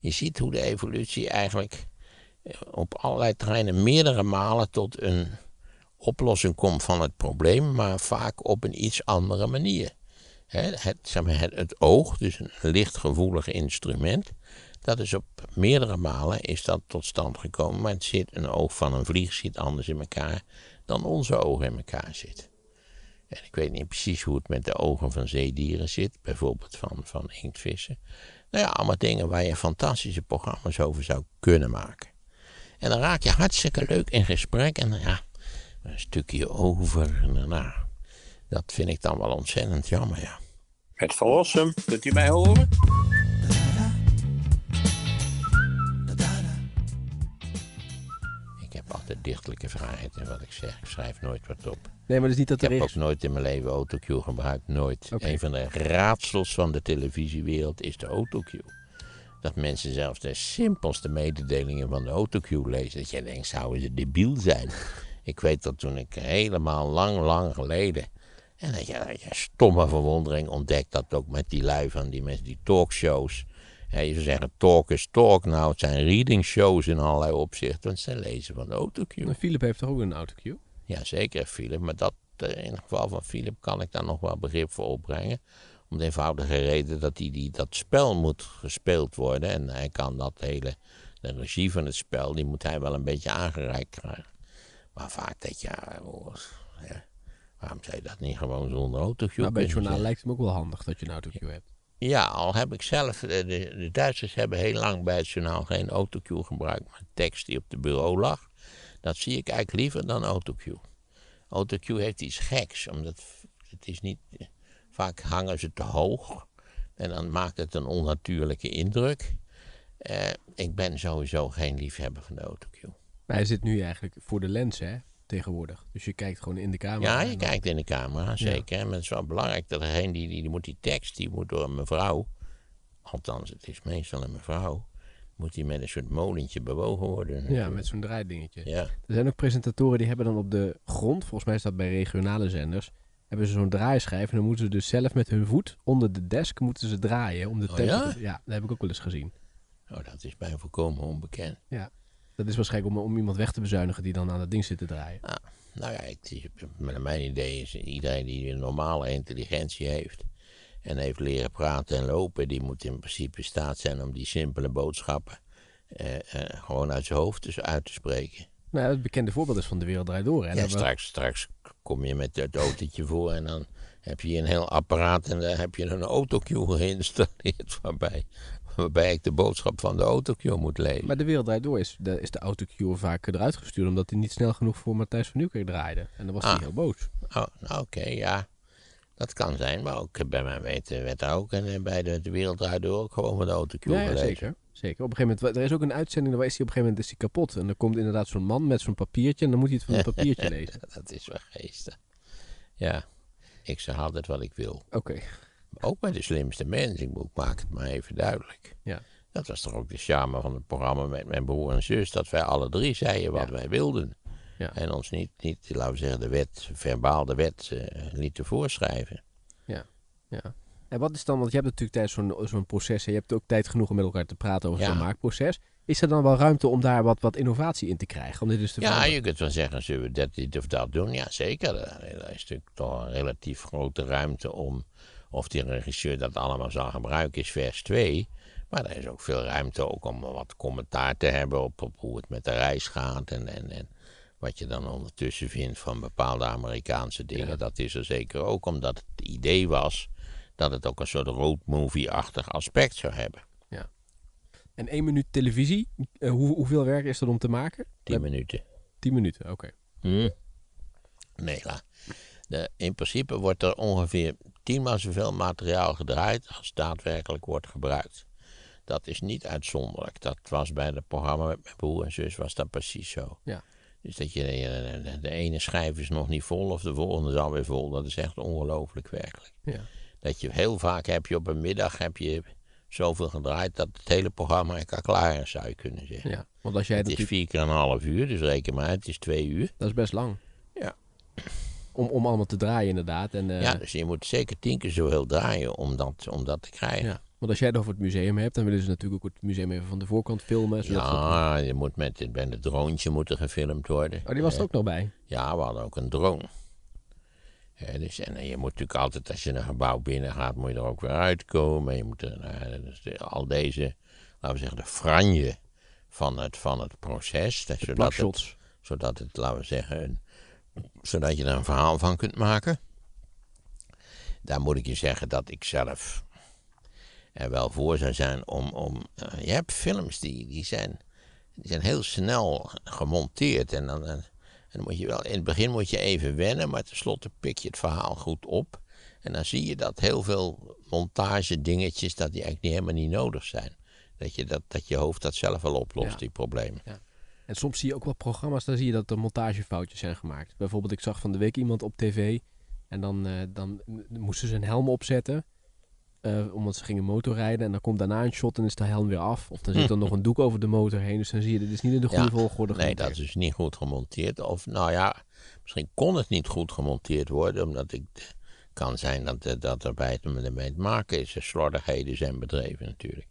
Je ziet hoe de evolutie eigenlijk eh, op allerlei terreinen meerdere malen tot een oplossing komt van het probleem, maar vaak op een iets andere manier. Het, zeg maar, het, oog, dus een lichtgevoelig instrument, dat is op meerdere malen is dat tot stand gekomen, maar het zit een oog van een vlieg zit anders in elkaar dan onze ogen in elkaar zitten. En ik weet niet precies hoe het met de ogen van zeedieren zit, bijvoorbeeld van, van inktvissen. Nou ja, allemaal dingen waar je fantastische programma's over zou kunnen maken. En dan raak je hartstikke leuk in gesprek. En dan, ja, een stukje over. En nou, daarna. Nou, dat vind ik dan wel ontzettend jammer, ja. Het verlossen, kunt u mij horen? altijd dichtelijke vrijheid in wat ik zeg. Ik schrijf nooit wat op. Nee, maar is dus niet dat Ik heb ook nooit in mijn leven autocue gebruikt. Nooit. Okay. Een van de raadsels van de televisiewereld is de autocue. Dat mensen zelfs de simpelste mededelingen van de autocue lezen. Dat je denkt, zouden ze debiel zijn? ik weet dat toen ik helemaal lang, lang geleden... En dat je, dat je stomme verwondering ontdekt dat ook met die lui van die mensen, die talkshows ja, je zou zeggen, talk is talk. Nou, het zijn reading shows in allerlei opzichten. Want ze lezen van de autocue. Maar Philip heeft toch ook een autocue? Ja, zeker Philip. Maar dat, eh, in het geval van Philip kan ik daar nog wel begrip voor opbrengen. Om de eenvoudige reden dat die, die, dat spel moet gespeeld worden. En hij kan dat hele, de regie van het spel, die moet hij wel een beetje aangereikt krijgen. Maar vaak dat ja, ja waarom zei je dat niet gewoon zonder autocue nou, Bij het journaal lijkt het me ook wel handig dat je een autocue hebt. Ja, al heb ik zelf, eh, de, de, Duitsers hebben heel lang bij het journaal geen autocue gebruikt, maar tekst die op de bureau lag. Dat zie ik eigenlijk liever dan autocue. Autocue heeft iets geks, omdat het is niet, eh, vaak hangen ze te hoog en dan maakt het een onnatuurlijke indruk. Eh, ik ben sowieso geen liefhebber van de autocue. Maar hij zit nu eigenlijk voor de lens, hè? tegenwoordig. Dus je kijkt gewoon in de camera. Ja, je kijkt in de camera, zeker. Maar het is wel belangrijk dat degene die, die, die, moet die tekst, die moet door een mevrouw, althans het is meestal een mevrouw, moet die met een soort molentje bewogen worden. Ja, met zo'n draaidingetje. Ja. Er zijn ook presentatoren die hebben dan op de grond, volgens mij is dat bij regionale zenders, hebben ze zo'n draaischijf en dan moeten ze dus zelf met hun voet onder de desk moeten ze draaien om de oh, Ja? ja, dat heb ik ook wel eens gezien. Oh, dat is bijna volkomen onbekend. Ja. Dat is waarschijnlijk om, om iemand weg te bezuinigen die dan aan dat ding zit te draaien. Ja, ah, nou ja, ik, mijn idee is iedereen die een normale intelligentie heeft en heeft leren praten en lopen, die moet in principe in staat zijn om die simpele boodschappen eh, eh, gewoon uit zijn hoofd dus uit te spreken. Nou, het bekende voorbeeld is van de wereld draait door. Hè? straks, straks kom je met het autootje voor en dan heb je een heel apparaat en dan heb je een autocue geïnstalleerd waarbij Waarbij ik de boodschap van de autocure moet lezen. Maar de wereld door is de, is de vaak eruit gestuurd. Omdat hij niet snel genoeg voor Matthijs van Nieuwkerk draaide. En dan was ah. hij heel boos. Oh, nou, oké, ja. Dat kan zijn. Maar ook bij mijn weten werd ook en eh, bij de, de wereld door ook gewoon met de autocure ja, ja, gelezen. zeker. Zeker. Op een gegeven moment, er is ook een uitzending, Waar is hij op een gegeven moment is hij kapot. En dan komt inderdaad zo'n man met zo'n papiertje en dan moet hij het van het papiertje lezen. dat is wel geesten. Ja, ik zeg altijd wat ik wil. Oké. Ook bij de slimste mensen, Ik maak het maar even duidelijk. Ja. Dat was toch ook de charme van het programma met mijn broer en zus. Dat wij alle drie zeiden wat wij wilden. Ja. En ons niet, niet, laten we zeggen, de wet, verbaal de wet uh, te voorschrijven. Ja, ja. En wat is dan, want je hebt natuurlijk tijdens zo'n zo'n proces, je hebt ook tijd genoeg om met elkaar te praten over zo'n maakproces. Is er dan wel ruimte om daar wat, wat innovatie in te krijgen? Om dit dus te ja, je kunt wel zeggen, zullen we dat, dit of dat doen? Ja, zeker. Er is natuurlijk toch een relatief grote ruimte om of die regisseur dat allemaal zal gebruiken is vers 2. Maar er is ook veel ruimte ook om wat commentaar te hebben op, hoe het met de reis gaat. En, en, en wat je dan ondertussen vindt van bepaalde Amerikaanse dingen. Dat is er zeker ook omdat het idee was dat het ook een soort roadmovie-achtig aspect zou hebben. Ja. En één minuut televisie, eh, hoe, hoeveel werk is er om te maken? Tien minuten. Tien minuten, oké. Hmm. Nee, laat in principe wordt er ongeveer maal zoveel materiaal gedraaid als daadwerkelijk wordt gebruikt. Dat is niet uitzonderlijk. Dat was bij het programma met mijn broer en zus was dat precies zo. Ja. Dus dat je eh, de, ene schijf is nog niet vol of de volgende is alweer vol. Dat is echt ongelooflijk werkelijk. Ja. Dat je heel vaak heb je op een middag heb je zoveel gedraaid dat het hele programma elkaar klaar is, zou je kunnen zeggen. Ja, want als jij het is vier keer een half uur, dus reken maar, het is twee uur. Dat is best lang. Ja om, om allemaal te draaien inderdaad. En, eh, Ja, dus je moet zeker tien keer zo heel draaien om dat, om dat te krijgen. Ja. Want als jij het over het museum hebt, dan willen ze natuurlijk ook het museum even van de voorkant filmen. Ja, je moet met, een drone droontje moeten gefilmd worden. Oh, die was er eh, ook nog bij? Ja, we hadden ook een drone. En dus, en eh, je moet natuurlijk altijd, als je een gebouw binnen gaat, moet je er ook weer uitkomen. En je moet dus al deze, laten we zeggen, de franje van het, van het proces. De zodat, het, zodat het, laten we zeggen, zodat je er een verhaal van kunt maken. Daar moet ik je zeggen dat ik zelf er wel voor zou zijn om. om eh, je hebt films die, die, zijn, die zijn heel snel gemonteerd. En dan, en dan moet je wel, in het begin moet je even wennen, maar tenslotte pik je het verhaal goed op. En dan zie je dat heel veel montage dingetjes, dat die eigenlijk helemaal niet nodig zijn. Dat je, dat, dat je hoofd dat zelf wel oplost, die problemen. Ja. En soms zie je ook wat programma's, dan zie je dat er montagefoutjes zijn gemaakt. Bijvoorbeeld, ik zag van de week iemand op tv en dan, eh, dan moesten ze een helm opzetten. Eh, omdat ze gingen motorrijden. En dan komt daarna een shot en is de helm weer af. Of dan zit er nog een doek over de motor heen. Dus dan zie je, dit is niet in de goede volgorde Nee, dat is niet goed gemonteerd. Of nou ja, misschien kon het niet goed gemonteerd worden. Omdat ik kan zijn dat, eh, dat er bij het, bij het maken is. er slordigheden zijn bedreven natuurlijk.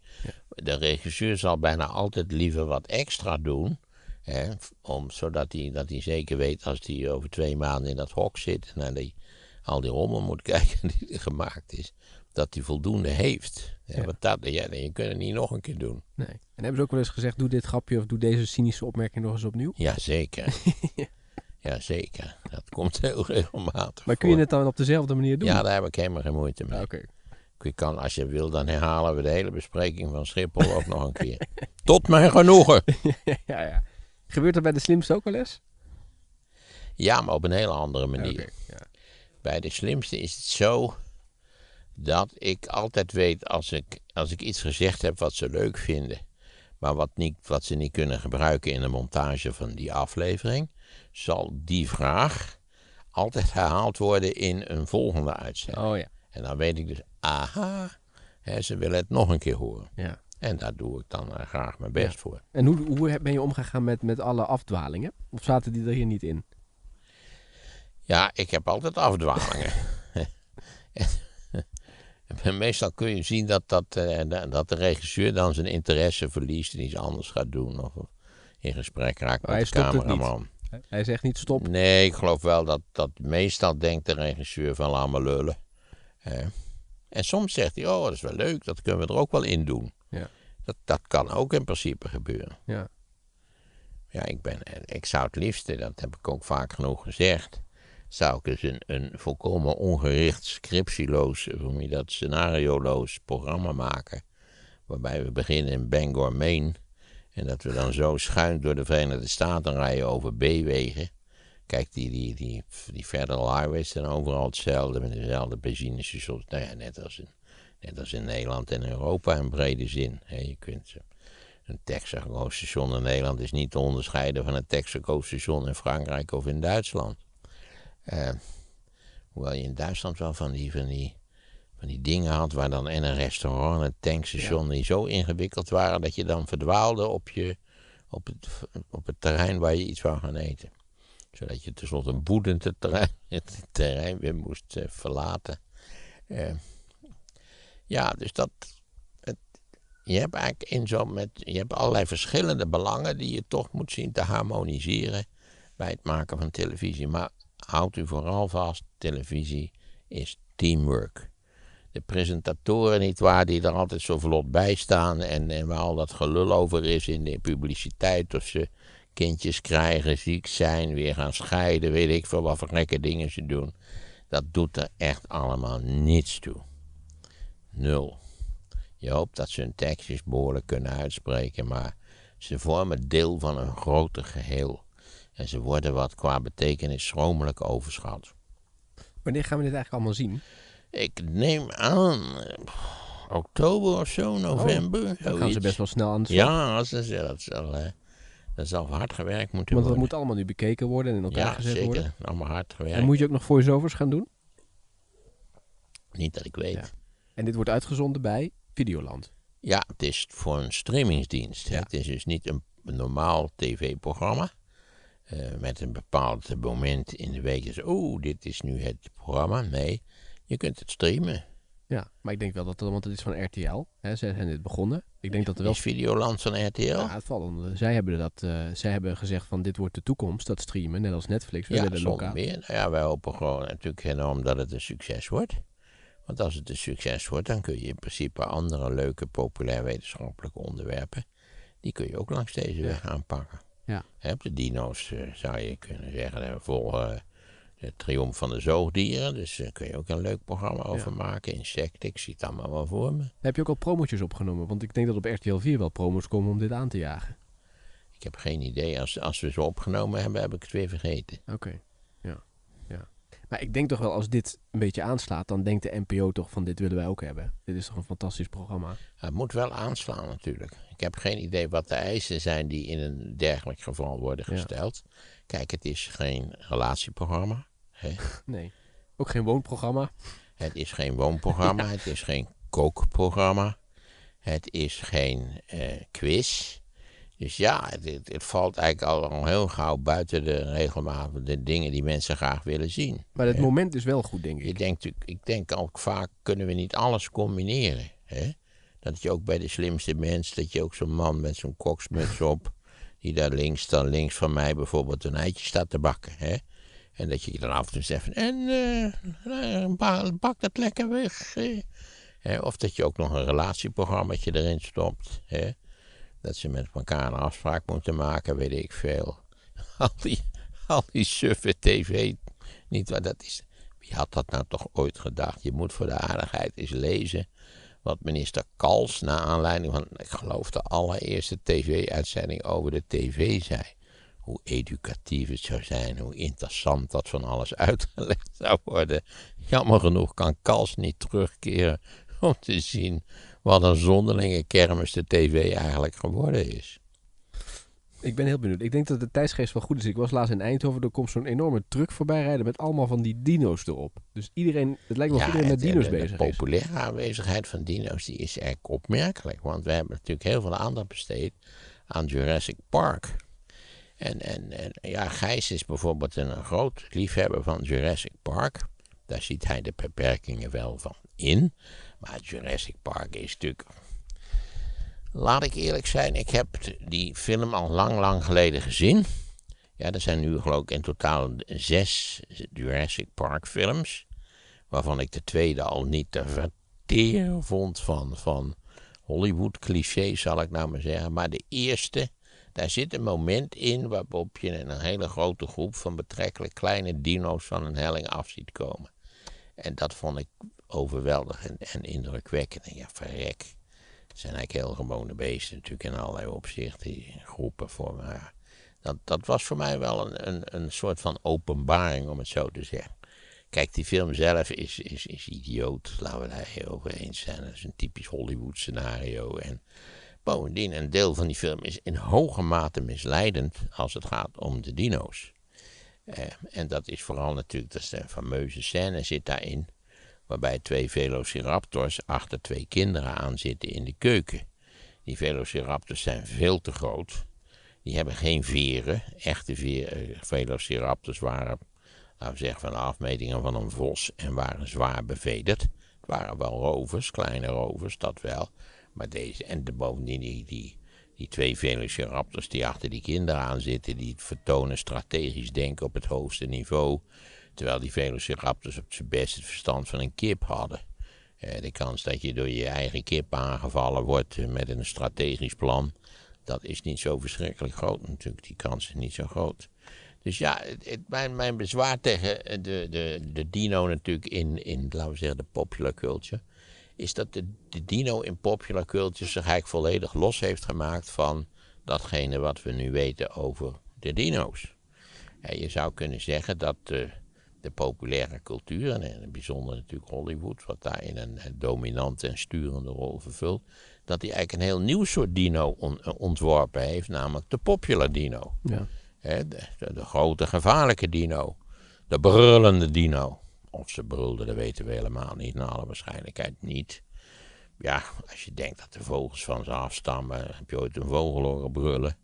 De regisseur zal bijna altijd liever wat extra doen om, zodat hij, dat hij zeker weet als hij over twee maanden in dat hok zit en naar die, al die rommel moet kijken die er gemaakt is, dat hij voldoende heeft. ja. Want dat, ja, je kunt het niet nog een keer doen. Nee. En hebben ze ook wel eens gezegd, doe dit grapje of doe deze cynische opmerking nog eens opnieuw? Jazeker. ja. Jazeker, dat komt heel regelmatig Maar kun je het dan op dezelfde manier doen? Ja, daar heb ik helemaal geen moeite mee. Oké. Okay. Je kan, als je wil, dan herhalen we de hele bespreking van Schiphol ook nog een keer. Tot mijn genoegen. ja, ja. Gebeurt dat bij de slimste ook wel eens? Ja, maar op een hele andere manier. ja. Bij de slimste is het zo dat ik altijd weet als ik, als ik iets gezegd heb wat ze leuk vinden, maar wat, niet, wat ze niet kunnen gebruiken in de montage van die aflevering, zal die vraag altijd herhaald worden in een volgende uitzending. Oh ja. En dan weet ik dus, aha, hè, ze willen het nog een keer horen. Ja. En daar doe ik dan eh, graag mijn best voor. En hoe, hoe ben je omgegaan met, met alle afdwalingen? Of zaten die er hier niet in? Ja, ik heb altijd afdwalingen. en meestal kun je zien dat, dat, eh, dat de regisseur dan zijn interesse verliest en iets anders gaat doen. Of in gesprek raakt met de cameraman. Hij zegt niet stop. Nee, ik geloof wel dat, dat meestal denkt de regisseur van laat me lullen. en soms zegt hij, oh dat is wel leuk, dat kunnen we er ook wel in doen. Dat, kan ook in principe gebeuren. Ja. Ja, ik, ben, ik zou het liefste, dat heb ik ook vaak genoeg gezegd, zou ik eens een, een volkomen ongericht, scriptieloos, hoe je dat, scenarioloos programma maken. Waarbij we beginnen in Bangor, Maine. En dat we dan zo schuin door de Verenigde Staten rijden over B-wegen. Kijk, die, die, die, die federal highways zijn overal hetzelfde, met dezelfde benzinestations. Nou ja, net als een Net als in Nederland en Europa in brede zin. je kunt eh, een Texaco station in Nederland is niet te onderscheiden van een Texaco station in Frankrijk of in Duitsland. Eh, hoewel je in Duitsland wel van die, van, die, van die dingen had waar dan en een restaurant en een tankstation die zo ingewikkeld waren dat je dan verdwaalde op, je, op, het, op het terrein waar je iets wou gaan eten. Zodat je tenslotte boedend het terrein, het terrein weer moest eh, verlaten. Uh, ja, dus dat. je hebt eigenlijk in zo'n met. Je hebt allerlei verschillende belangen die je toch moet zien te harmoniseren bij het maken van televisie. Maar houd u vooral vast: televisie is teamwork. De presentatoren, niet waar, die er altijd zo vlot bij staan en, en waar al dat gelul over is in de publiciteit of ze kindjes krijgen, ziek zijn, weer gaan scheiden, weet ik veel wat voor gekke dingen ze doen. Dat doet er echt allemaal niets toe nul. Je hoopt dat ze hun tekstjes behoorlijk kunnen uitspreken, maar ze vormen deel van een groter geheel. En ze worden wat qua betekenis schromelijk overschat. Wanneer gaan we dit eigenlijk allemaal zien? Ik neem aan oktober of zo, oh, november. Oh, dan gaan ze best wel snel aan het Ja, als ze, dat zal, uh, dat zal hard gewerkt moeten Want worden. Want dat moet allemaal nu bekeken worden en in elkaar gezet worden. Ja, zeker. Allemaal hard gewerkt. En moet je ook nog voice-overs gaan doen? Niet dat ik weet. Ja. En dit wordt uitgezonden bij Videoland. Ja, het is voor een streamingsdienst. Het is dus niet een, normaal tv-programma. Eh, met een bepaald moment in de week. Dus, oh, dit is nu het programma. Nee, je kunt het streamen. Ja, maar ik denk wel dat, want het is van RTL. Hè, zijn dit begonnen. Ik denk dat wel... Is Videoland van RTL? Ja, het valt onder. Zij hebben, dat, eh, zij hebben gezegd van dit wordt de toekomst, dat streamen, net als Netflix. We ja, zonder meer. Nou ja, wij hopen gewoon natuurlijk enorm dat het een succes wordt. Want als het een succes wordt, dan kun je in principe andere leuke populair wetenschappelijke onderwerpen, die kun je ook langs deze weg aanpakken. Ja. de dino's eh, zou je kunnen zeggen, eh, volgen eh, de triomf van de zoogdieren. Dus daar kun je ook een leuk programma over maken. Insecten, ik zie het allemaal wel voor me. Heb je ook al promotjes opgenomen? Want ik denk dat op RTL 4 wel promos komen om dit aan te jagen. Ik heb geen idee. Als, als we ze opgenomen hebben, heb ik het weer vergeten. Oké. Maar ik denk toch wel, als dit een beetje aanslaat, dan denkt de NPO toch van dit willen wij ook hebben. Dit is toch een fantastisch programma. Het moet wel aanslaan natuurlijk. Ik heb geen idee wat de eisen zijn die in een dergelijk geval worden gesteld. Kijk, het is geen relatieprogramma. Hè? Nee, ook geen woonprogramma. Het is geen woonprogramma, het is geen kookprogramma. Het is geen eh, quiz. Dus ja, het, het, valt eigenlijk al heel gauw buiten de regelmaat de dingen die mensen graag willen zien. Maar het moment is wel goed, denk ik. ik denk ook vaak kunnen we niet alles combineren. Hè? Dat je ook bij de slimste mens, dat je ook zo'n man met zo'n koksmuts op, die daar links, dan links van mij bijvoorbeeld een eitje staat te bakken. Hè? En dat je dan af en toe zegt van, en eh, eh, bak dat lekker weg. Hè? Of dat je ook nog een relatieprogramma erin stopt. Hè? Dat ze met elkaar een afspraak moeten maken, weet ik veel. Al die, al die suffe tv. Niet waar dat is. Wie had dat nou toch ooit gedacht? Je moet voor de aardigheid eens lezen wat minister Kals na aanleiding van, ik geloof, de allereerste tv-uitzending over de tv zei. Hoe educatief het zou zijn, hoe interessant dat van alles uitgelegd zou worden. Jammer genoeg kan Kals niet terugkeren om te zien wat een zonderlinge kermis de tv eigenlijk geworden is. Ik ben heel benieuwd. Ik denk dat de tijdsgeest wel goed is. Ik was laatst in Eindhoven, er komt zo'n enorme truck voorbij rijden met allemaal van die dino's erop. Dus iedereen, het lijkt wel ja, iedereen met dino's bezig de, de populaire aanwezigheid van dino's die is erg opmerkelijk. Want we hebben natuurlijk heel veel aandacht besteed aan Jurassic Park. En, en, en ja, Gijs is bijvoorbeeld een groot liefhebber van Jurassic Park. Daar ziet hij de beperkingen wel van in. Maar Jurassic Park is natuurlijk... Laat ik eerlijk zijn, ik heb die film al lang, lang geleden gezien. Ja, er zijn nu geloof ik in totaal zes Jurassic Park films. Waarvan ik de tweede al niet te verteren vond van, van Hollywood clichés, zal ik nou maar zeggen. Maar de eerste, daar zit een moment in waarop je een hele grote groep van betrekkelijk kleine dino's van een helling af ziet komen. En dat vond ik overweldigend en indrukwekkend. En ja, verrek. Het zijn eigenlijk heel gewone beesten natuurlijk in allerlei opzichten, groepen voor maar dat, dat was voor mij wel een, een, een soort van openbaring, om het zo te zeggen. Kijk, die film zelf is, is, is idioot, laten we daar over eens zijn. Dat is een typisch Hollywood scenario. En bovendien, een deel van die film is in hoge mate misleidend als het gaat om de dino's. Eh, en dat is vooral natuurlijk, dat is de fameuze scène zit daarin waarbij twee velociraptors achter twee kinderen aanzitten in de keuken. Die velociraptors zijn veel te groot. Die hebben geen veren. Echte veren, eh, velociraptors waren, laten we zeggen, van de afmetingen van een vos en waren zwaar bevederd. Het waren wel rovers, kleine rovers, dat wel. Maar deze, en de bovendien die, die, die twee velociraptors die achter die kinderen aan zitten, die vertonen strategisch denken op het hoogste niveau. Terwijl die velociraptors op zijn best het verstand van een kip hadden. Eh, de kans dat je door je eigen kip aangevallen wordt eh, met een strategisch plan, dat is niet zo verschrikkelijk groot natuurlijk. Die kans is niet zo groot. Dus ja, mijn, mijn bezwaar tegen eh, de, de, de dino natuurlijk in, in, laten we zeggen, de popular culture, is dat de, de dino in popular culture zich eigenlijk volledig los heeft gemaakt van datgene wat we nu weten over de dino's. En je zou kunnen zeggen dat de de populaire cultuur en in het bijzonder natuurlijk Hollywood, wat daarin een, een dominante en sturende rol vervult, dat hij eigenlijk een heel nieuw soort dino eh, ontworpen heeft, namelijk de popular dino. Ja. de, de, de, grote gevaarlijke dino, de brullende dino. Of ze brulden, dat weten we helemaal niet, naar alle waarschijnlijkheid niet. Ja, als je denkt dat de vogels van ze afstammen, heb je ooit een vogel horen brullen?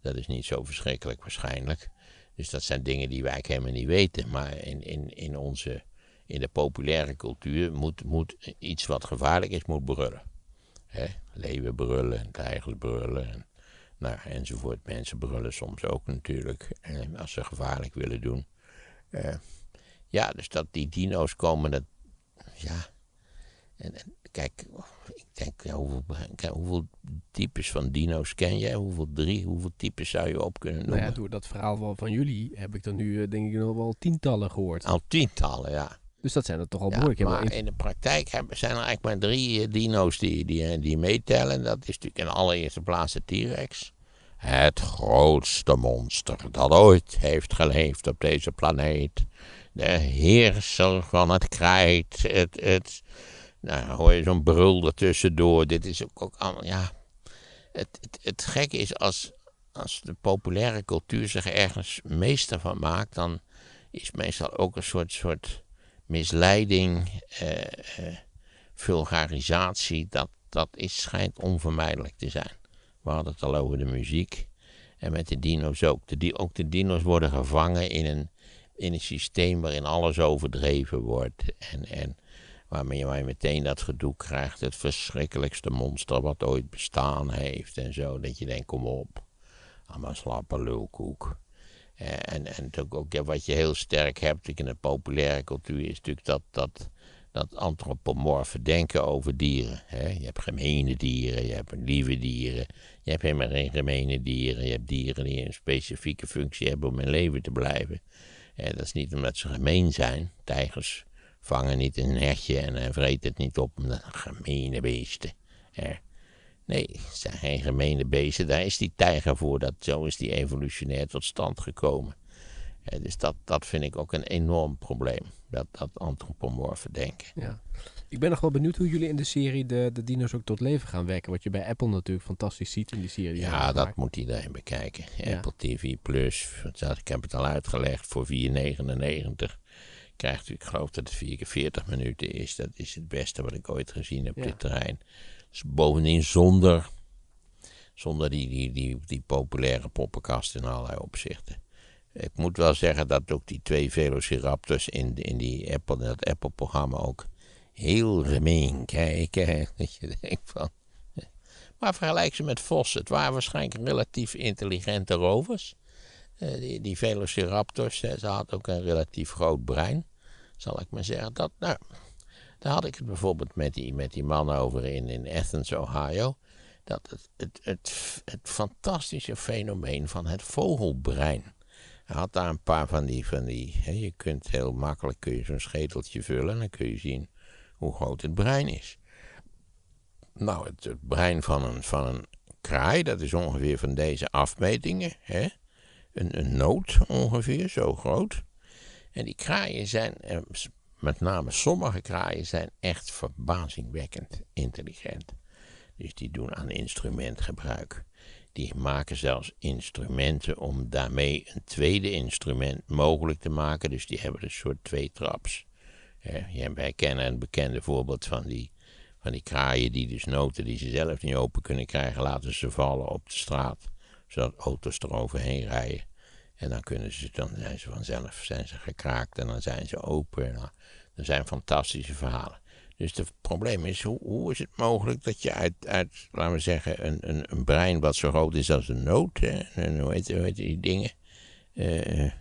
Dat is niet zo verschrikkelijk waarschijnlijk. Dus dat zijn dingen die wij eigenlijk helemaal niet weten. Maar in, in, in onze, in de populaire cultuur moet, moet iets wat gevaarlijk is, moet brullen. Hè? Leeuwen brullen, tijgers brullen, en, nou, enzovoort. Mensen brullen soms ook natuurlijk, eh, als ze gevaarlijk willen doen. Eh, ja, dus dat die dino's komen, dat, ja, en, kijk, ik denk, hoeveel, hoeveel types van dino's ken jij? Hoeveel drie, hoeveel types zou je op kunnen noemen? Nou ja, door dat verhaal van jullie heb ik dan nu eh, denk ik nog wel tientallen gehoord. Al tientallen, ja. Dus dat zijn er toch al behoorlijk. maar in de praktijk hebben, zijn er eigenlijk maar drie eh, dino's die, die, eh, die meetellen. Dat is natuurlijk in allereerste plaats de T-Rex. Het grootste monster dat ooit heeft geleefd op deze planeet. De heerser van het krijt. Het, het, nou, hoor je zo'n brul ertussendoor. Dit is ook, ook allemaal, ja. Het, het, het gekke is, als, als de populaire cultuur zich ergens meester van maakt, dan is meestal ook een soort, soort misleiding, eh, eh, vulgarisatie. Dat, dat is, schijnt onvermijdelijk te zijn. We hadden het al over de muziek. En met de dino's ook. De, ook de dino's worden gevangen in een, in een systeem waarin alles overdreven wordt. En, en waarmee je meteen dat gedoe krijgt, het verschrikkelijkste monster wat ooit bestaan heeft en zo, dat je denkt, kom op, allemaal slappe lulkoek. Eh, en, en ook, wat je heel sterk hebt in de populaire cultuur is natuurlijk dat, dat, dat antropomorfe denken over dieren. Hè? Je hebt gemene dieren, je hebt lieve dieren, je hebt helemaal geen gemene dieren. Je hebt dieren die een specifieke functie hebben om in leven te blijven. En eh, dat is niet omdat ze gemeen zijn, tijgers, vangen niet een hertje en uh, vreet het niet op een gemene beesten. Nee, het zijn geen gemene beesten. Daar is die tijger voor. Dat, zo is die evolutionair tot stand gekomen. dus dat, dat vind ik ook een enorm probleem. Dat, dat antropomorfe denken. Ja. Ik ben nog wel benieuwd hoe jullie in de serie de, de dino's ook tot leven gaan wekken. Wat je bij Apple natuurlijk fantastisch ziet in die serie. Ja, dat moet iedereen bekijken. Apple TV Plus, ik heb het al uitgelegd, voor 4,99 krijgt ik geloof dat het 4 keer minuten is. Dat is het beste wat ik ooit gezien heb op dit terrein. Dus bovendien zonder, zonder die, die, die, die populaire poppenkast in allerlei opzichten. Ik moet wel zeggen dat ook die twee Velociraptors in, in, die Apple, in dat Apple-programma ook heel gemeen kijken. Dat je denkt van... Maar vergelijk ze met vossen. Het waren waarschijnlijk relatief intelligente rovers. Eh, die, die Velociraptors, ze had ook een relatief groot brein zal ik maar zeggen. Dat, nou, daar had ik het bijvoorbeeld met die, met die man over in, in Athens, Ohio. Dat het, het, het, het fantastische fenomeen van het vogelbrein. Hij had daar een paar van die, van die hè, je kunt heel makkelijk kun je zo'n scheteltje vullen en dan kun je zien hoe groot het brein is. Nou, het, het, brein van een, van een kraai, dat is ongeveer van deze afmetingen, hè? Een, een noot ongeveer, zo groot. En die kraaien zijn, met name sommige kraaien, zijn echt verbazingwekkend intelligent. Dus die doen aan instrumentgebruik. Die maken zelfs instrumenten om daarmee een tweede instrument mogelijk te maken. Dus die hebben een soort twee traps. Ja, wij kennen een bekende voorbeeld van die, van die kraaien die dus noten die ze zelf niet open kunnen krijgen, laten ze vallen op de straat. Zodat auto's eroverheen rijden. En dan, kunnen ze, dan zijn ze vanzelf zijn ze gekraakt en dan zijn ze open. Nou, er zijn fantastische verhalen. Dus het probleem is, hoe, hoe, is het mogelijk dat je uit, uit laten we zeggen, een, een, een brein wat zo groot is als een noot, en hoe, heet, hoe die dingen? Eh, eh,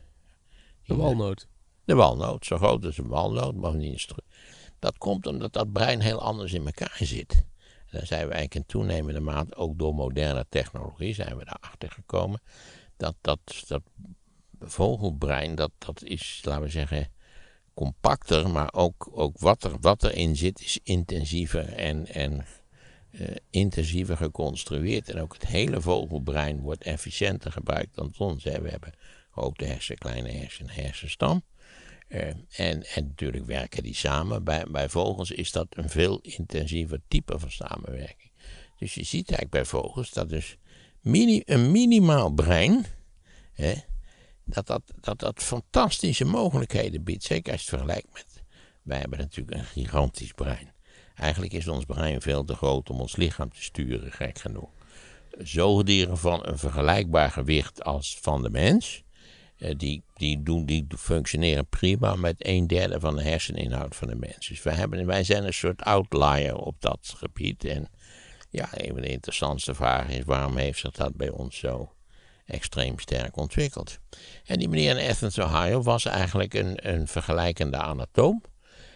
de eh, walnoot. De walnoot, zo groot als een walnoot, maar niet Dat komt omdat dat brein heel anders in elkaar zit. En daar zijn we eigenlijk in toenemende mate, ook door moderne technologie, zijn we daarachter gekomen dat, dat, dat vogelbrein, dat, dat is, laten we zeggen, compacter, maar ook, ook wat, er, wat erin zit is intensiever en, en eh, intensiever geconstrueerd. En ook het hele vogelbrein wordt efficiënter gebruikt dan ons Hè. We hebben ook de hersen, kleine hersen, hersenstam. Eh, en, en natuurlijk werken die samen. Bij, bij vogels is dat een veel intensiever type van samenwerking. Dus je ziet eigenlijk bij vogels dat dus mini, een minimaal brein, hè, dat, dat, dat dat fantastische mogelijkheden biedt. Zeker als je het vergelijkt met, wij hebben natuurlijk een gigantisch brein. Eigenlijk is ons brein veel te groot om ons lichaam te sturen, gek genoeg. Zoogdieren van een vergelijkbaar gewicht als van de mens, eh, die, die, doen, die functioneren prima met een derde van de herseninhoud van de mens. Dus wij, hebben, wij zijn een soort outlier op dat gebied. En ja, een van de interessantste vragen is waarom heeft zich dat bij ons zo extreem sterk ontwikkeld? En die meneer in Athens, Ohio was eigenlijk een, een vergelijkende anatoom.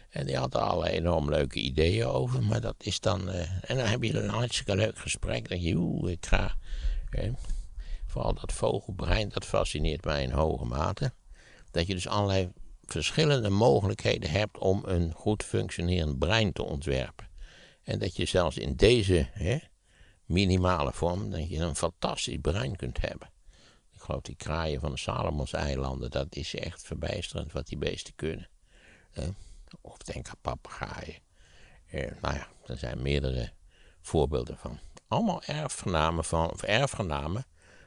En die had er alle enorm leuke ideeën over, maar dat is dan... Eh, en dan heb je een hartstikke leuk gesprek. Dan denk je, oeh, ik ga... vooral dat vogelbrein, dat fascineert mij in hoge mate. Dat je dus allerlei verschillende mogelijkheden hebt om een goed functionerend brein te ontwerpen. En dat je zelfs in deze hè, minimale vorm, dat je een fantastisch brein kunt hebben. Ik geloof die kraaien van de Salomonseilanden, dat is echt verbijsterend wat die beesten kunnen. Of denk aan papegaaien. Eh, nou ja, er zijn meerdere voorbeelden van. Allemaal erfgenamen van, of erfgenamen,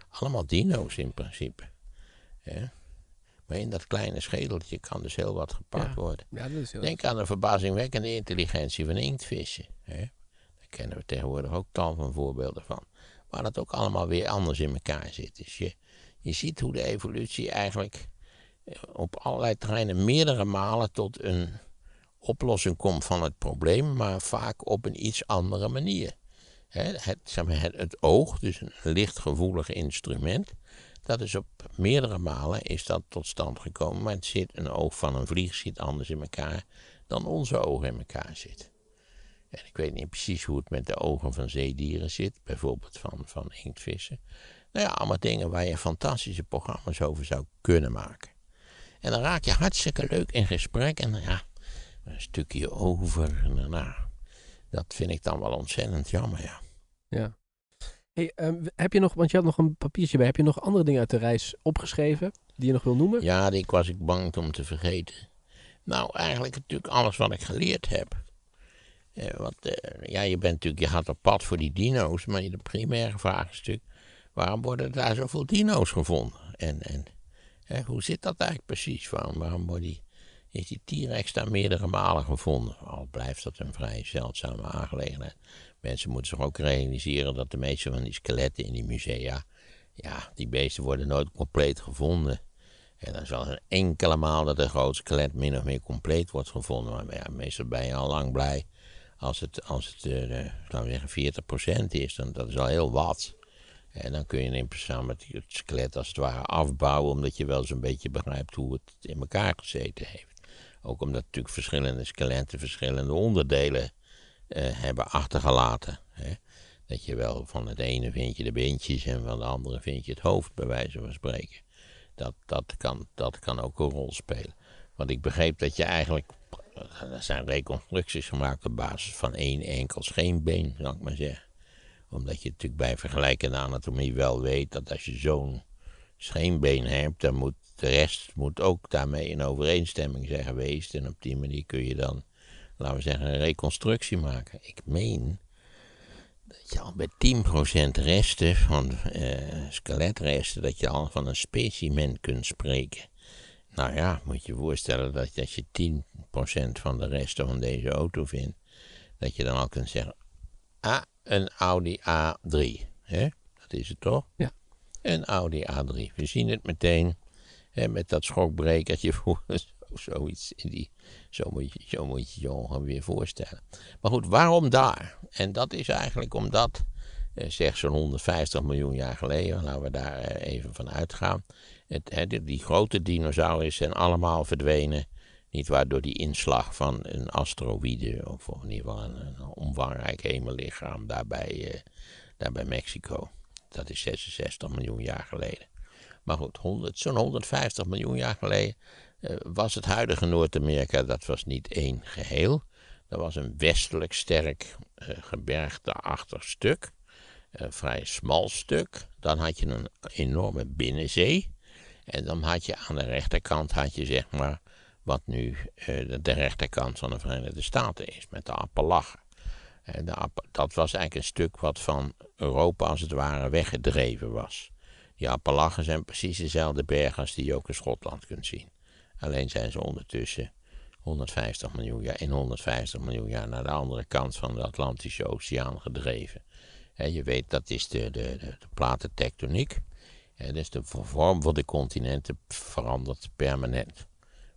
allemaal dino's in principe. Eh? Maar in dat kleine schedeltje kan dus heel wat gepakt worden. Ja, dat is heel Denk aan de verbazingwekkende intelligentie van inktvissen. Hè? Daar kennen we tegenwoordig ook tal van voorbeelden van. Waar dat ook allemaal weer anders in elkaar zit. Dus je, je ziet hoe de evolutie eigenlijk eh, op allerlei terreinen meerdere malen tot een oplossing komt van het probleem, maar vaak op een iets andere manier. het, zeg maar, het, oog, dus een lichtgevoelig instrument, dat is op meerdere malen is dat tot stand gekomen, maar het zit, een oog van een vlieg zit anders in elkaar dan onze ogen in elkaar zitten. En ik weet niet precies hoe het met de ogen van zeedieren zit, bijvoorbeeld van, van inktvissen. Nou ja, allemaal dingen waar je fantastische programma's over zou kunnen maken. En dan raak je hartstikke leuk in gesprek en ja, een stukje over en nou, dat vind ik dan wel ontzettend jammer, ja. Ja, Hey, ehm, heb je nog, want je had nog een papiertje bij, heb je nog andere dingen uit de reis opgeschreven die je nog wil noemen? Ja, die was ik bang om te vergeten. Nou, eigenlijk natuurlijk alles wat ik geleerd heb. Eh, want eh, ja, je bent natuurlijk, je gaat op pad voor die dino's, maar de primaire vraag is natuurlijk, waarom worden daar zoveel dino's gevonden? En, en hoe zit dat eigenlijk precies? Waarom, waarom wordt die, is die T-Rex daar meerdere malen gevonden? Al blijft dat een vrij zeldzame aangelegenheid. Mensen moeten zich ook realiseren dat de meeste van die skeletten in die musea, ja, die beesten worden nooit compleet gevonden. En dan is wel een enkele maal dat een groot skelet min of meer compleet wordt gevonden. Maar ja, meestal ben je al lang blij als het, als het laten we eh, zeggen, 40% is. Dan, dat is al heel wat. En dan kun je in samen met het skelet als het ware afbouwen, omdat je wel zo'n beetje begrijpt hoe het in elkaar gezeten heeft. Ook omdat natuurlijk verschillende skeletten verschillende onderdelen eh, hebben achtergelaten. Hè? Dat je wel van het ene vind je de beentjes en van de andere vind je het hoofd, bij wijze van spreken. Dat, dat, kan, dat kan ook een rol spelen. Want ik begreep dat je eigenlijk. Eh, er zijn reconstructies gemaakt op basis van één enkel scheenbeen, zal ik maar zeggen. Omdat je natuurlijk bij vergelijkende anatomie wel weet dat als je zo'n scheenbeen hebt, dan moet de rest moet ook daarmee in overeenstemming zijn geweest. En op die manier kun je dan laten we zeggen, een reconstructie maken. Ik meen dat je al bij 10% resten van eh, skeletresten, dat je al van een specimen kunt spreken. Nou ja, moet je voorstellen dat als je 10% van de resten van deze auto vindt, dat je dan al kunt zeggen, ah, een Audi A3. Hè? Dat is het toch? Ja. Een Audi A3. We zien het meteen met dat schokbrekertje voor zoiets in die, zo moet je zo je, je ongeveer voorstellen. Maar goed, waarom daar? En dat is eigenlijk omdat, eh, zeg zo'n 150 miljoen jaar geleden, laten we daar eh, even van uitgaan, het, die, grote dinosauriërs zijn allemaal verdwenen. Niet waar door die inslag van een asteroïde, of in ieder geval een, een omvangrijk hemellichaam daarbij eh, daar bij Mexico. Dat is 66 miljoen jaar geleden. Maar goed, zo'n 150 miljoen jaar geleden eh, was het huidige Noord-Amerika, dat was niet één geheel. Dat was een westelijk sterk uh, eh, gebergteachtig stuk, een eh, vrij smal stuk. Dan had je een enorme binnenzee. En dan had je aan de rechterkant, had je zeg maar, wat nu de, rechterkant van de Verenigde Staten is, met de Appalachen. dat was eigenlijk een stuk wat van Europa als het ware weggedreven was. Die Appalachen zijn precies dezelfde bergen als die je ook in Schotland kunt zien. Alleen zijn ze ondertussen 150 miljoen jaar, in 150 miljoen jaar naar de andere kant van de Atlantische Oceaan gedreven. En je weet, dat is de, de, de, de Dat dus de vorm van de continenten verandert permanent.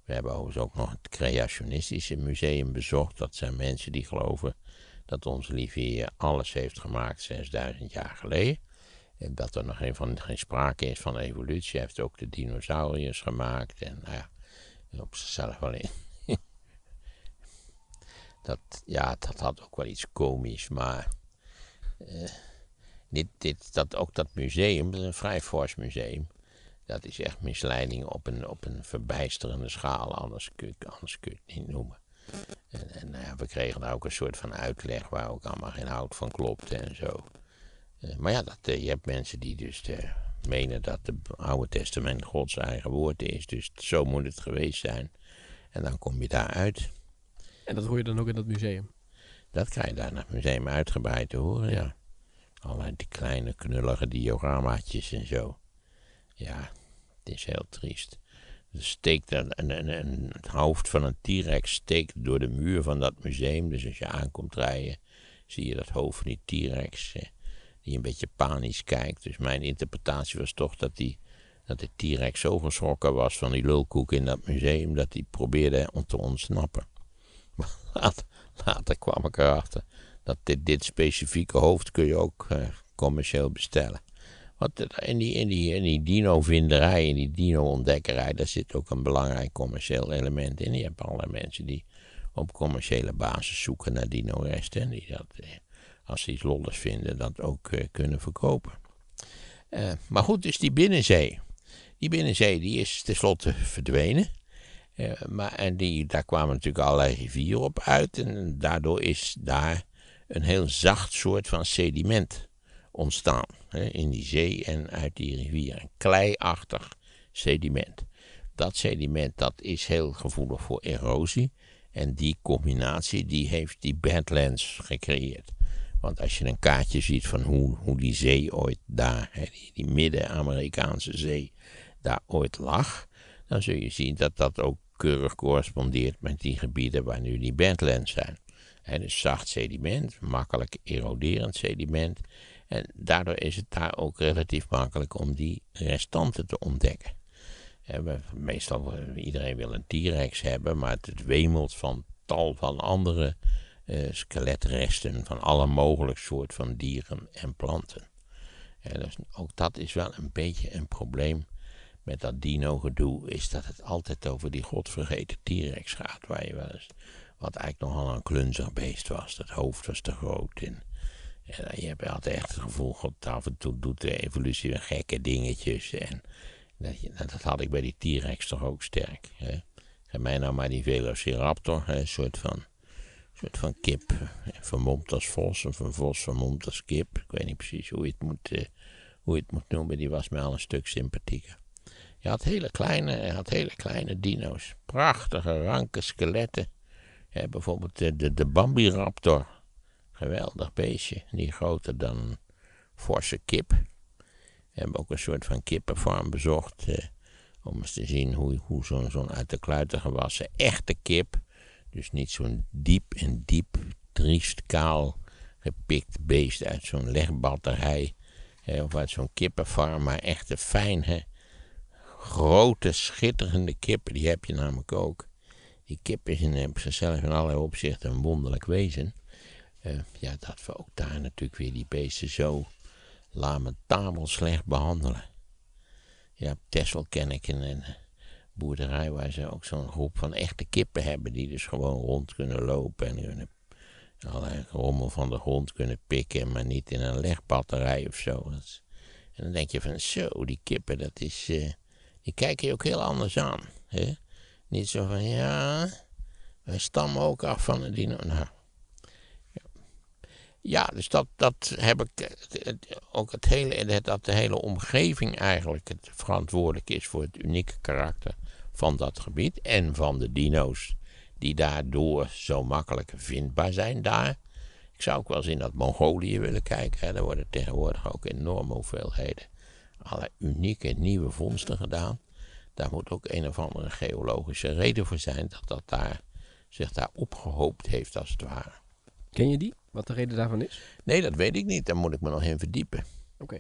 We hebben overigens ook nog het Creationistische Museum bezocht. Dat zijn mensen die geloven dat onze lieve heer alles heeft gemaakt 6000 jaar geleden. En dat er nog geen, van, geen sprake is van evolutie. Hij heeft ook de dinosauriërs gemaakt. En nou ja, op zichzelf wel in. dat, ja, dat had ook wel iets komisch, maar eh, dit, dit, dat, ook dat museum, een vrij fors museum. Dat is echt misleiding op een, op een verbijsterende schaal, anders kun, anders kun je het niet noemen. En, en nou we kregen daar ook een soort van uitleg waar ook allemaal geen hout van klopte en zo. Eh, maar ja, dat, eh, je hebt mensen die dus menen dat het Oude Testament Gods eigen woord is. Dus zo moet het geweest zijn. En dan kom je daar uit. En dat hoor je dan ook in dat museum? Dat krijg je daar in het museum uitgebreid te horen, ja. Allerlei die kleine knullige diagrammaatjes en zo. Ja, het is heel triest. Er steekt een, een, een, het hoofd van een T-Rex steekt door de muur van dat museum. Dus als je aankomt rijden, zie je dat hoofd van die T-Rex. Eh, die een beetje panisch kijkt. Dus mijn interpretatie was toch dat, die, dat de T-Rex zo geschrokken was van die lulkoek in dat museum dat hij probeerde om te ontsnappen. later, kwam ik erachter dat dit, dit specifieke hoofd kun je ook eh, commercieel bestellen. Want in die, in die, in die dino-vinderij, in die dino-ontdekkerij, daar zit ook een belangrijk commercieel element in. Je hebt allerlei mensen die op commerciële basis zoeken naar dino-resten. Die dat, eh, als ze iets lolles vinden, dat ook eh, kunnen verkopen. Eh, maar goed, dus die binnenzee. Die binnenzee die is tenslotte verdwenen. Eh, maar, en die, daar kwamen natuurlijk allerlei rivieren op uit. En daardoor is daar een heel zacht soort van sediment ontstaan. in die zee en uit die rivier. Een kleiachtig sediment. Dat sediment dat is heel gevoelig voor erosie. En die combinatie die heeft die Badlands gecreëerd. Want als je een kaartje ziet van hoe, hoe die zee ooit daar, hè, die, die Midden-Amerikaanse zee, daar ooit lag, dan zul je zien dat dat ook keurig correspondeert met die gebieden waar nu die badlands zijn. En dus zacht sediment, makkelijk eroderend sediment. En daardoor is het daar ook relatief makkelijk om die restanten te ontdekken. En meestal, iedereen wil een T-Rex hebben, maar het wemelt van tal van andere eh, skeletresten van alle mogelijke soorten van dieren en planten. En ook dat is wel een beetje een probleem met dat dino-gedoe, is dat het altijd over die godvergeten T-rex gaat, waar je wel eens, wat eigenlijk nogal een klunzig beest was, dat hoofd was te groot en... je hebt altijd echt het gevoel, god, af en toe doet de evolutie weer gekke dingetjes. En dat, dat had ik bij die T-Rex toch ook sterk. Hè? Geen mij nou maar die Velociraptor, een soort van soort van kip. Vermomd als vos of een vos vermomd als kip. Ik weet niet precies hoe je het moet, eh, hoe het moet noemen. Die was mij al een stuk sympathieker. Je had hele kleine, hij had hele kleine dino's. Prachtige, ranke skeletten. bijvoorbeeld eh, de, de, de Bambi-raptor. Geweldig beestje. Niet groter dan een forse kip. We hebben ook een soort van kippenfarm bezocht. Eh, om eens te zien hoe, hoe zo'n zo uit de kluiten gewassen echte kip dus niet zo'n diep en diep, triest, kaal gepikt beest uit zo'n legbatterij. Hè, of uit zo'n kippenfarm, maar echte fijne, grote, schitterende kippen. Die heb je namelijk ook. Die kip is in zichzelf in allerlei opzichten een wonderlijk wezen. Eh, ja, dat we ook daar natuurlijk weer die beesten zo lamentabel slecht behandelen. Ja, Tessel ken ik een boerderij waar ze ook zo'n groep van echte kippen hebben. Die dus gewoon rond kunnen lopen en hun allerlei rommel van de grond kunnen pikken. Maar niet in een legbatterij of zo. en dan denk je van zo, die kippen, dat is, eh, die kijken je ook heel anders aan. Hè? Niet zo van ja, wij stammen ook af van de dino. Nou, ja, dus dat, dat heb ik eh, ook het hele, eh, dat de hele omgeving eigenlijk verantwoordelijk is voor het unieke karakter van dat gebied en van de dino's die daardoor zo makkelijk vindbaar zijn daar. Ik zou ook wel eens in dat Mongolië willen kijken. Daar worden tegenwoordig ook enorme hoeveelheden alle unieke nieuwe vondsten gedaan. Daar moet ook een of andere geologische reden voor zijn dat dat daar, zich daar opgehoopt heeft als het ware. Ken je die? Wat de reden daarvan is? Nee, dat weet ik niet. Daar moet ik me nog in verdiepen. Oké.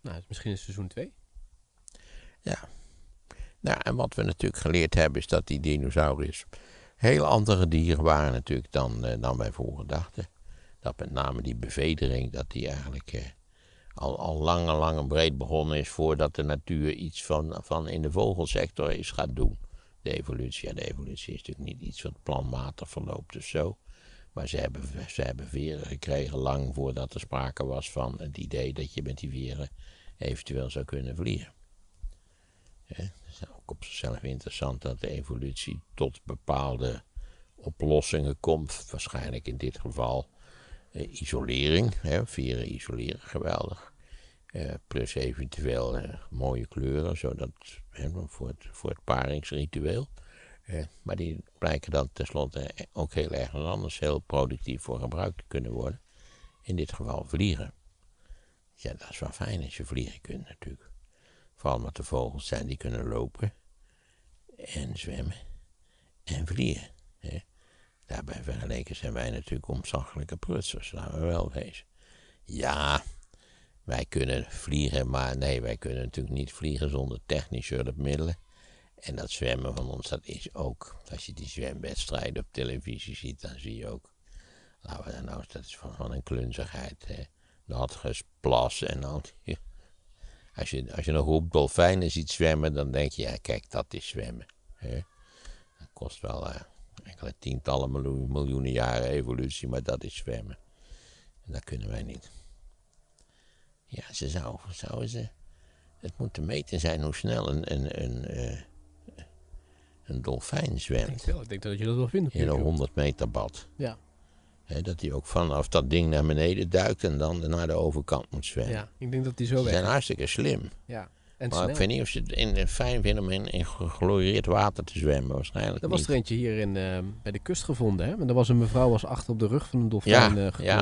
Nou, misschien is seizoen 2. Ja. Nou, en wat we natuurlijk geleerd hebben is dat die dinosaurus heel andere dieren waren natuurlijk dan, eh, dan wij vroeger dachten. Dat met name die bevedering, dat die eigenlijk eh, al, al lang en lang en breed begonnen is voordat de natuur iets van, van in de vogelsector is gaat doen. De evolutie, ja, de evolutie is natuurlijk niet iets wat planmatig verloopt of zo. Maar ze hebben, ze hebben veren gekregen lang voordat er sprake was van het idee dat je met die veren eventueel zou kunnen vliegen. het is ook op zichzelf interessant dat de evolutie tot bepaalde oplossingen komt. Waarschijnlijk in dit geval eh, isolering, hè, veren isoleren, geweldig. Eh, plus eventueel eh, mooie kleuren, zodat, hè, voor, het, voor het paringsritueel maar die blijken dan tenslotte ook heel erg anders heel productief voor gebruikt te kunnen worden. In dit geval vliegen. Ja, dat is wel fijn als je vliegen kunt natuurlijk. Vooral met de vogels zijn die kunnen lopen en zwemmen en vliegen. Hè. Daarbij vergeleken zijn wij natuurlijk ontzaglijke prutsers, laten we wel wezen. Ja, wij kunnen vliegen, maar nee, wij kunnen natuurlijk niet vliegen zonder technische hulpmiddelen. En dat zwemmen van ons, dat is ook, als je die zwemwedstrijden op televisie ziet, dan zie je ook, laten we dan nou, dat is van, een klunzigheid, hè. gesplas en al die, Als je, als je nog op dolfijnen ziet zwemmen, dan denk je, ja kijk, dat is zwemmen. Hè. Dat kost wel eh, enkele tientallen miljoen, miljoenen jaren evolutie, maar dat is zwemmen. En dat kunnen wij niet. Ja, ze zou, zouden ze... Het moet te meten zijn hoe snel een, een eh, een dolfijn zwemt. Ik denk, dat je dat wel vindt. In een 100 meter bad. Ja. dat hij ook vanaf dat ding naar beneden duikt en dan naar de overkant moet zwemmen. Ja, ik denk dat die zo werkt. Ze zijn hartstikke slim. Ja. En maar ik weet niet of ze het in, fijn vinden om in, in gegloreerd water te zwemmen, waarschijnlijk. Er was er eentje hier in, ehm, bij de kust gevonden, hè? En er was een mevrouw was achter op de rug van een dolfijn ja, uh, gekomen.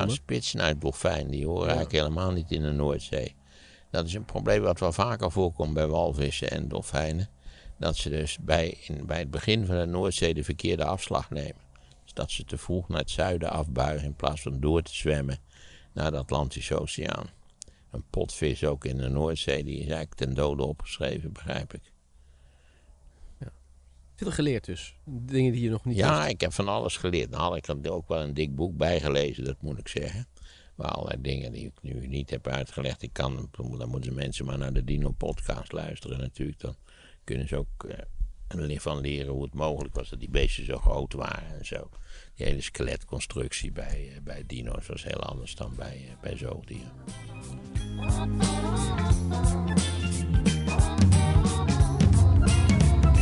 Ja, een Die horen eigenlijk helemaal niet in de Noordzee. Dat is een probleem wat wel vaker voorkomt bij walvissen en dolfijnen dat ze dus bij, in, bij het begin van de Noordzee de verkeerde afslag nemen. Dus dat ze te vroeg naar het zuiden afbuigen in plaats van door te zwemmen naar de Atlantische Oceaan. Een potvis ook in de Noordzee, die is eigenlijk ten dode opgeschreven, begrijp ik. Ja. Veel geleerd dus, dingen die je nog niet Ja, ik heb van alles geleerd. Nou had ik er ook wel een dik boek bijgelezen, dat moet ik zeggen. Maar allerlei dingen die ik nu niet heb uitgelegd, ik kan, dan moeten mensen maar naar de Dino-podcast luisteren natuurlijk. Dan kunnen ze ook eh, van leren hoe het mogelijk was dat die beesten zo groot waren en zo. Die hele skeletconstructie bij, eh, bij dino's was heel anders dan bij, eh, bij zoogdieren.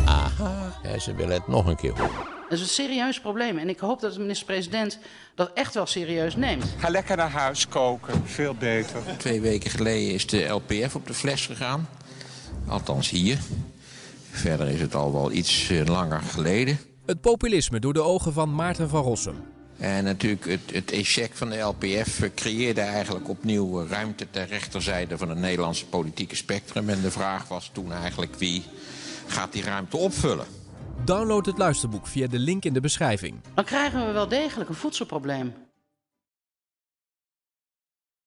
Aha, ja, ze willen het nog een keer horen. Dat is een serieus probleem en ik hoop dat de minister-president dat echt wel serieus neemt. Ga lekker naar huis koken, veel beter. Twee weken geleden is de LPF op de fles gegaan. Althans hier. Verder is het al wel iets eh, langer geleden. Het populisme door de ogen van Maarten van Rossum. En natuurlijk het, het échec van de LPF eh, creëerde eigenlijk opnieuw eh, ruimte ter rechterzijde van het Nederlandse politieke spectrum. En de vraag was toen eigenlijk wie gaat die ruimte opvullen. Download het luisterboek via de link in de beschrijving. Dan krijgen we wel degelijk een voedselprobleem.